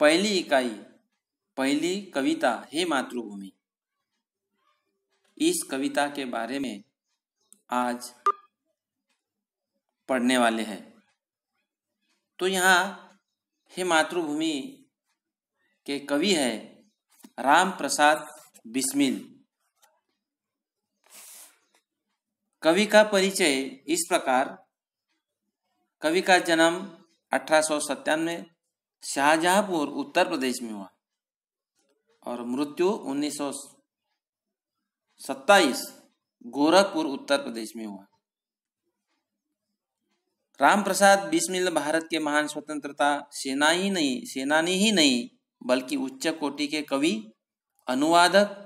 पहली इकाई पहली कविता हे मातृभूमि इस कविता के बारे में आज पढ़ने वाले हैं तो यहाँ हे मातृभूमि के कवि है राम प्रसाद बिस्मिल कवि का परिचय इस प्रकार कवि का जन्म अठारह शाहजहांपुर उत्तर प्रदेश में हुआ और मृत्यु उन्नीस सत्ताईस गोरखपुर उत्तर प्रदेश में हुआ राम प्रसाद बिस्मिल भारत के महान स्वतंत्रता सेना ही नहीं सेनानी ही नहीं बल्कि उच्च कोटि के कवि अनुवादक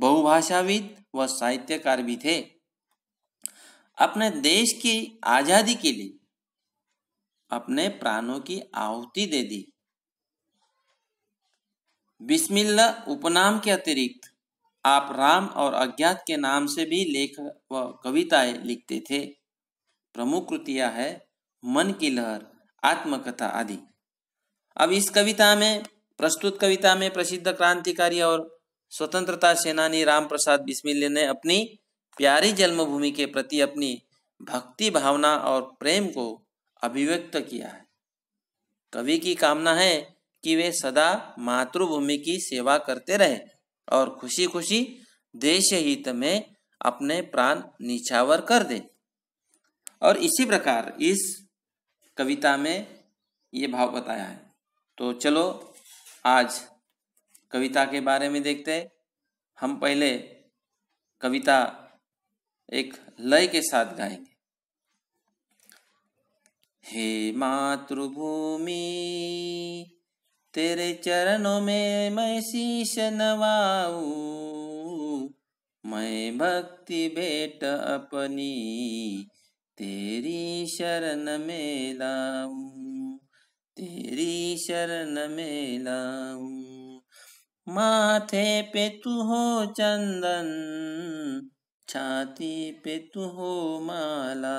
बहुभाषाविद व साहित्यकार भी थे अपने देश की आजादी के लिए अपने प्राणों की आहुति दे दी बिस्मिल्ला उपनाम के अतिरिक्त आप राम और अज्ञात के नाम से भी लेख व कविताएं लिखते थे प्रमुख कृतियां है मन की लहर आत्मकथा आदि अब इस कविता में प्रस्तुत कविता में प्रसिद्ध क्रांतिकारी और स्वतंत्रता सेनानी राम प्रसाद बिस्मिल्ले ने अपनी प्यारी जन्मभूमि के प्रति अपनी भक्ति भावना और प्रेम को अभिव्यक्त किया है कवि की कामना है कि वे सदा मातृभूमि की सेवा करते रहे और खुशी खुशी देश हित में अपने प्राण निछावर कर दे और इसी प्रकार इस कविता में ये भाव बताया है तो चलो आज कविता के बारे में देखते हैं हम पहले कविता एक लय के साथ गाएंगे हे मातृभूमि तेरे चरणों में मैं शीश नवाऊ मैं भक्ति बेट अपनी तेरी शरण में लाऊ तेरी शरण में लाऊ माथे पे तू हो चंदन छाती पे तू हो माला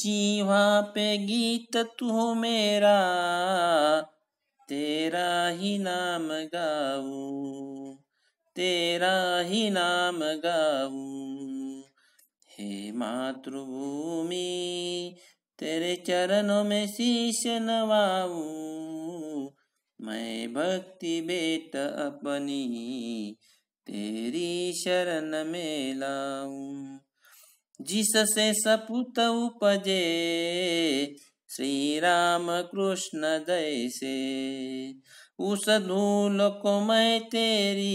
जीवा पे गीत तू मेरा तेरा ही नाम गाऊ तेरा ही नाम गाऊ हे मातृभूमि तेरे चरणों में शीश नवाऊ मैं भक्ति बेट अपनी तेरी शरण में लाऊ जिससे सपुत उपजे श्री राम कृष्ण जैसे उस धूल को मैं तेरी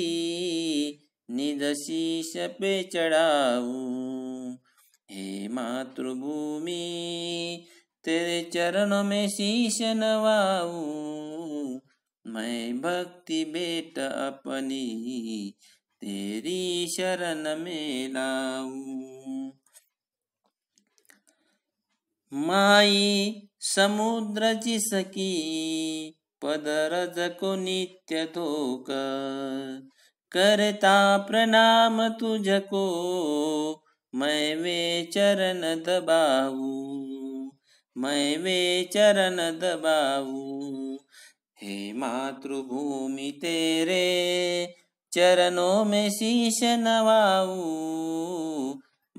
निज शीश पे चढ़ाऊ हे मातृभूमि तेरे चरण में शीश नवाऊ मैं भक्ति बेट अपनी तेरी शरण में लाऊ माई समुद्रची सकी पदरज को नित्य धोकर करता प्रणाम तुझको मैं वे चरण दबाऊ मैं वे चरण दबाऊ हे मातृभूमि तेरे चरणों में शीश नवाऊ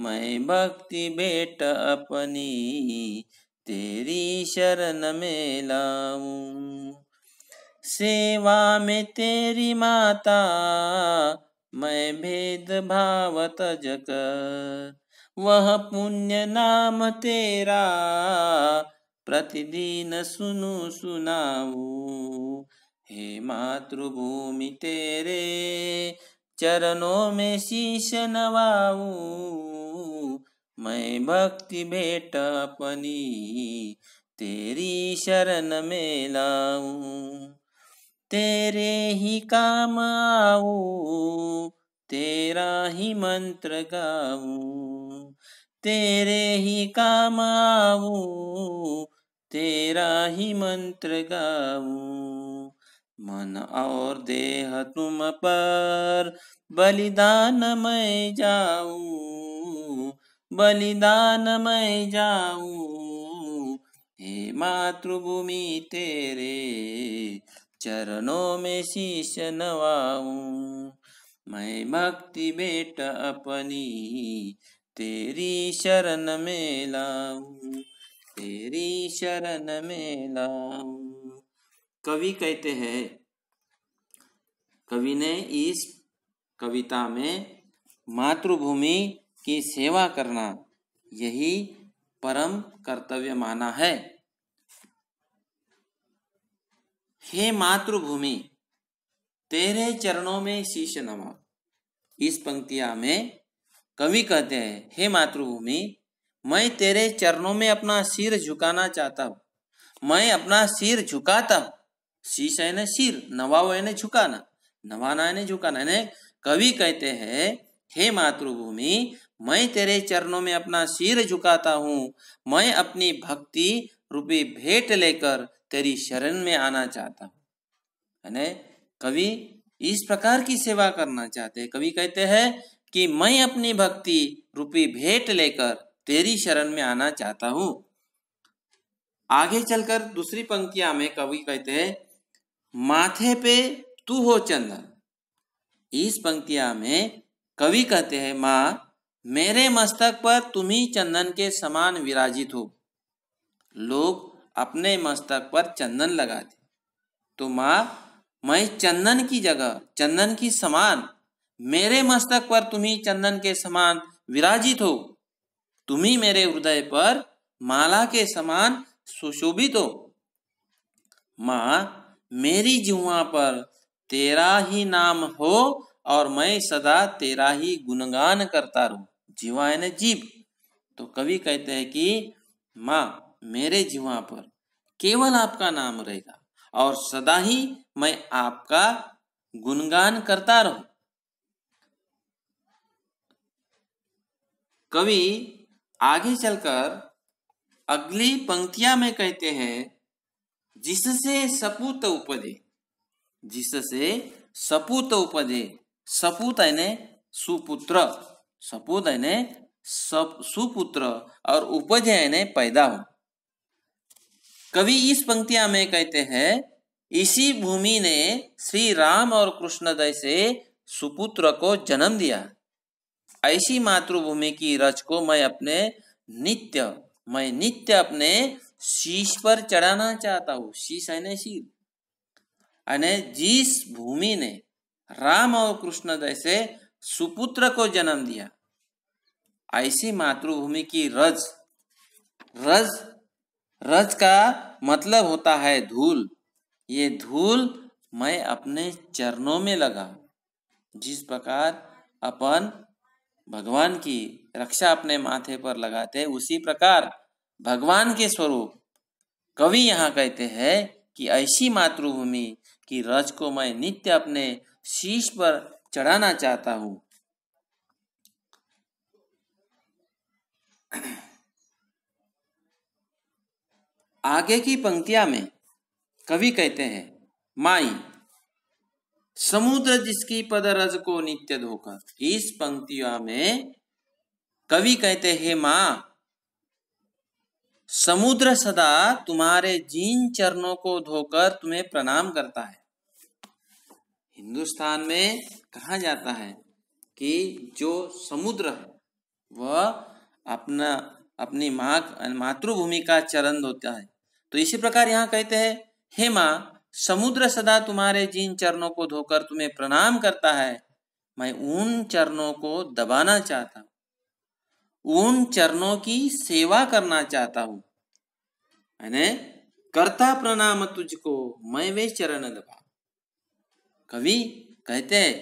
मैं भक्ति बेट अपनी तेरी शरण में लाऊ सेवा में तेरी माता मैं भेद भाव तज वह पुण्य नाम तेरा प्रतिदिन सुनु सुनाऊ हे मातृभूमि तेरे चरणों में शीश नवाऊ मैं भक्ति बेटा अपनी तेरी शरण में लाऊ तेरे ही काम आऊ तेरा ही मंत्र गाऊ तेरे ही काम आऊ तेरा ही मंत्र गाऊ मन और देह तुम पर बलिदान मैं जाऊ बलिदान मैं जाऊ हे मातृभूमि तेरे चरणों में शीश नवाऊ मैं भक्ति बेट अपनी तेरी शरण में लाऊ तेरी शरण में लाऊ कवि कहते हैं कवि ने इस कविता में मातृभूमि की सेवा करना यही परम कर्तव्य माना है हे मातृभूमि तेरे चरणों में शीश नमा इस पंक्तिया में कवि कहते हैं हे मातृभूमि मैं तेरे चरणों में अपना सिर झुकाना चाहता हूं मैं अपना सिर झुकाता हूं शीश है ना सिर नवाओ ना झुकाना नवाना ना झुकाना है कवि कहते हैं हे मातृभूमि मैं तेरे चरणों में अपना सिर झुकाता हूँ मैं अपनी भक्ति रूपी भेंट लेकर तेरी शरण में आना चाहता हूँ कवि इस प्रकार की सेवा करना चाहते कवि कहते हैं कि मैं अपनी भक्ति रूपी भेंट लेकर तेरी शरण में आना चाहता हूँ आगे चलकर दूसरी पंक्तियां में कवि कहते हैं माथे पे तू हो चंदन इस पंक्तिया में कवि कहते हैं माँ मेरे मस्तक पर तुम ही चंदन के समान विराजित हो लोग अपने मस्तक पर चंदन लगाते तो माँ मैं चंदन की जगह चंदन की समान मेरे मस्तक पर तुम ही चंदन के समान विराजित हो तुम ही मेरे हृदय पर माला के समान सुशोभित हो माँ मेरी जुआ पर तेरा ही नाम हो और मैं सदा तेरा ही गुणगान करता रहूं जीवा ना जीव तो कवि कहते हैं कि माँ मेरे जीवा पर केवल आपका नाम रहेगा और सदा ही मैं आपका गुणगान करता रहूं कवि आगे चलकर अगली पंक्तियां में कहते हैं जिससे सपूत उपजे जिससे सपूत उपजे सपूत यानी सुपुत्र सपूत यानी सप सुपुत्र और उपज यानी पैदा हो कवि इस पंक्तियां में कहते हैं इसी भूमि ने श्री राम और कृष्ण से सुपुत्र को जन्म दिया ऐसी मातृभूमि की रच को मैं अपने नित्य मैं नित्य अपने शीश पर चढ़ाना चाहता हूं शीश है ना शीर अने जिस भूमि ने राम और कृष्ण जैसे सुपुत्र को जन्म दिया ऐसी मातृभूमि की रज रज रज का मतलब होता है धूल ये धूल मैं अपने चरणों में लगा जिस प्रकार अपन भगवान की रक्षा अपने माथे पर लगाते उसी प्रकार भगवान के स्वरूप कवि यहाँ कहते हैं कि ऐसी मातृभूमि कि रज को मैं नित्य अपने शीश पर चढ़ाना चाहता हूं आगे की पंक्तिया में कवि कहते हैं माई समुद्र जिसकी पद रज को नित्य धोकर इस पंक्तियों में कवि कहते हैं माँ समुद्र सदा तुम्हारे जीन चरणों को धोकर तुम्हें प्रणाम करता है हिंदुस्तान में कहा जाता है कि जो समुद्र है वह अपना अपनी माँ मातृभूमि का चरण धोता है तो इसी प्रकार यहाँ कहते हैं हे माँ समुद्र सदा तुम्हारे जिन चरणों को धोकर तुम्हें प्रणाम करता है मैं उन चरणों को दबाना चाहता हूँ उन चरणों की सेवा करना चाहता हूं अने करता प्रणाम तुझको मैं वे चरण लगा कवि कहते हैं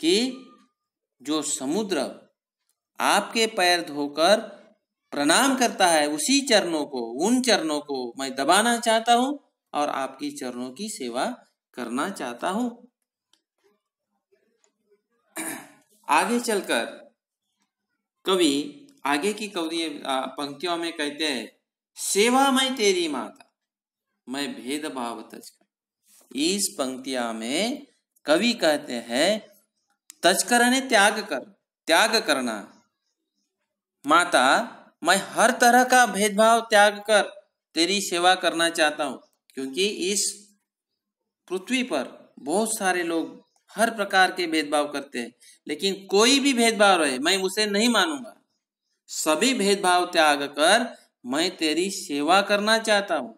कि जो समुद्र आपके पैर धोकर प्रणाम करता है उसी चरणों को उन चरणों को मैं दबाना चाहता हूं और आपकी चरणों की सेवा करना चाहता हूं आगे चलकर कवि आगे की कवि पंक्तियों में कहते हैं सेवा मैं तेरी माता मैं भेदभाव तजकर इस पंक्तिया में कवि कहते हैं तजकर त्याग कर त्याग करना माता मैं हर तरह का भेदभाव त्याग कर तेरी सेवा करना चाहता हूं क्योंकि इस पृथ्वी पर बहुत सारे लोग हर प्रकार के भेदभाव करते हैं लेकिन कोई भी भेदभाव रहे मैं उसे नहीं मानूंगा सभी भेदभाव त्याग कर मैं तेरी सेवा करना चाहता हूँ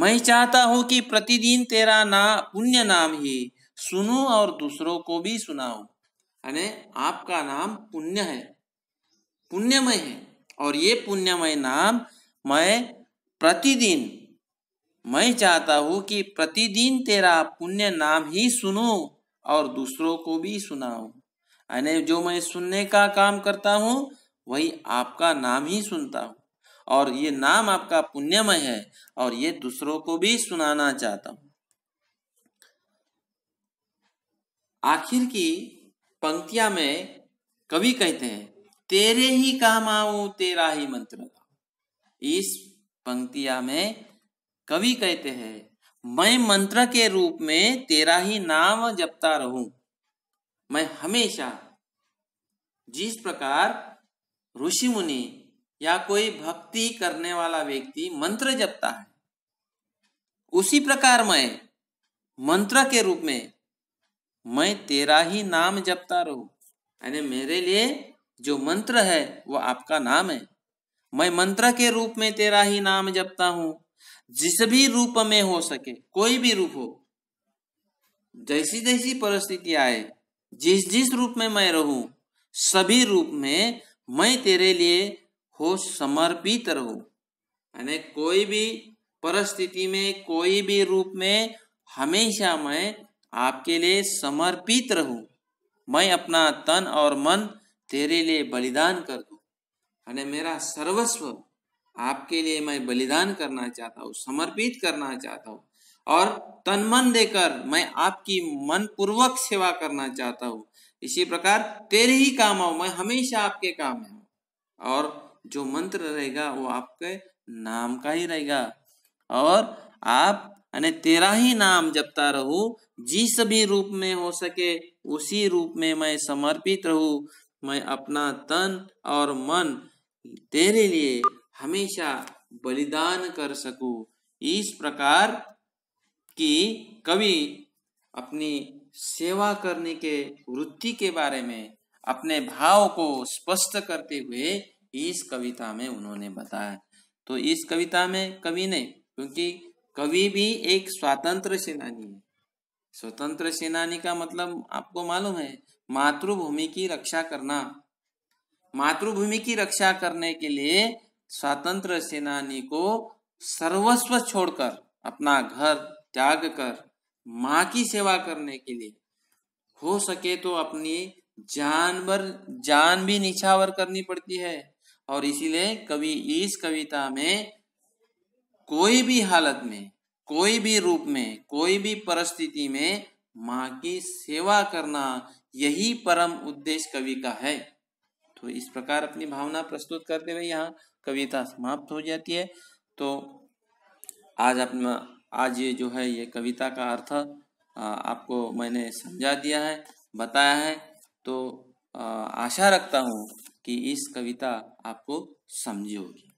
मैं चाहता हूँ कि प्रतिदिन तेरा ना पुण्य नाम ही सुनू और दूसरों को भी सुनाऊ यानी आपका नाम पुण्य है पुण्यमय है और ये पुण्यमय नाम मैं प्रतिदिन मैं चाहता हूँ कि प्रतिदिन तेरा पुण्य नाम ही सुनू और दूसरों को भी सुनाऊ अने जो मैं सुनने का काम करता हूँ वही आपका नाम ही सुनता हूँ और ये नाम आपका पुण्यमय है और ये दूसरों को भी सुनाना चाहता हूं आखिर की पंक्तियां में कवि कहते हैं तेरे ही काम आऊ तेरा ही मंत्र इस पंक्तिया में कवि कहते हैं मैं मंत्र के रूप में तेरा ही नाम जपता रहूं मैं हमेशा जिस प्रकार ऋषि मुनि या कोई भक्ति करने वाला व्यक्ति मंत्र जपता है उसी प्रकार मैं मंत्र के रूप में मैं तेरा ही नाम जपता रहू यानी मेरे लिए जो मंत्र है वो आपका नाम है मैं मंत्र के रूप में तेरा ही नाम जपता हूं जिस भी रूप में हो सके कोई भी रूप हो जैसी जैसी परिस्थिति आए जिस जिस रूप में मैं रहूं सभी रूप में मैं तेरे लिए हो समर्पित रहू यानी कोई भी परिस्थिति में कोई भी रूप में हमेशा मैं आपके लिए समर्पित रहू मैं अपना तन और मन तेरे लिए बलिदान कर दू यानी मेरा सर्वस्व आपके लिए मैं बलिदान करना चाहता हूँ समर्पित करना चाहता हूँ और तन मन देकर मैं आपकी मन पूर्वक सेवा करना चाहता हूँ इसी प्रकार तेरे ही काम आओ मैं हमेशा आपके काम है और जो मंत्र रहेगा वो आपके नाम का ही रहेगा और आप अने तेरा ही नाम जपता रहू जिस भी रूप में हो सके उसी रूप में मैं समर्पित रहू मैं अपना तन और मन तेरे लिए हमेशा बलिदान कर सकू इस प्रकार की कवि अपनी सेवा करने के वृत्ति के बारे में अपने भाव को स्पष्ट करते हुए इस कविता में उन्होंने बताया तो इस कविता में कवि ने क्योंकि कवि भी एक स्वतंत्र सेनानी है स्वतंत्र सेनानी का मतलब आपको मालूम है मातृभूमि की रक्षा करना मातृभूमि की रक्षा करने के लिए स्वतंत्र सेनानी को सर्वस्व छोड़कर अपना घर त्याग कर माँ की सेवा करने के लिए हो सके तो अपनी जान जान भी निछावर करनी पड़ती है और इसीलिए कवि इस कविता में कोई भी हालत में कोई भी रूप में कोई भी परिस्थिति में माँ की सेवा करना यही परम उद्देश्य कवि का है तो इस प्रकार अपनी भावना प्रस्तुत करते हुए यहाँ कविता समाप्त हो जाती है तो आज अपना आज ये जो है ये कविता का अर्थ आपको मैंने समझा दिया है बताया है तो आशा रखता हूँ कि इस कविता आपको समझी होगी